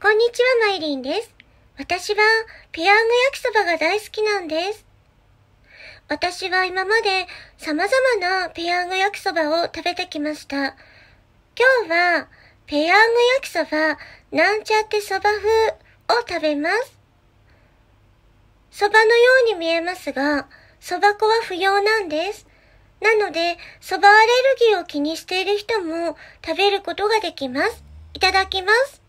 こんにちは、マイリンです。私は、ペヤング焼きそばが大好きなんです。私は今まで様々なペヤング焼きそばを食べてきました。今日は、ペヤング焼きそば、なんちゃってそば風を食べます。そばのように見えますが、そば粉は不要なんです。なので、そばアレルギーを気にしている人も食べることができます。いただきます。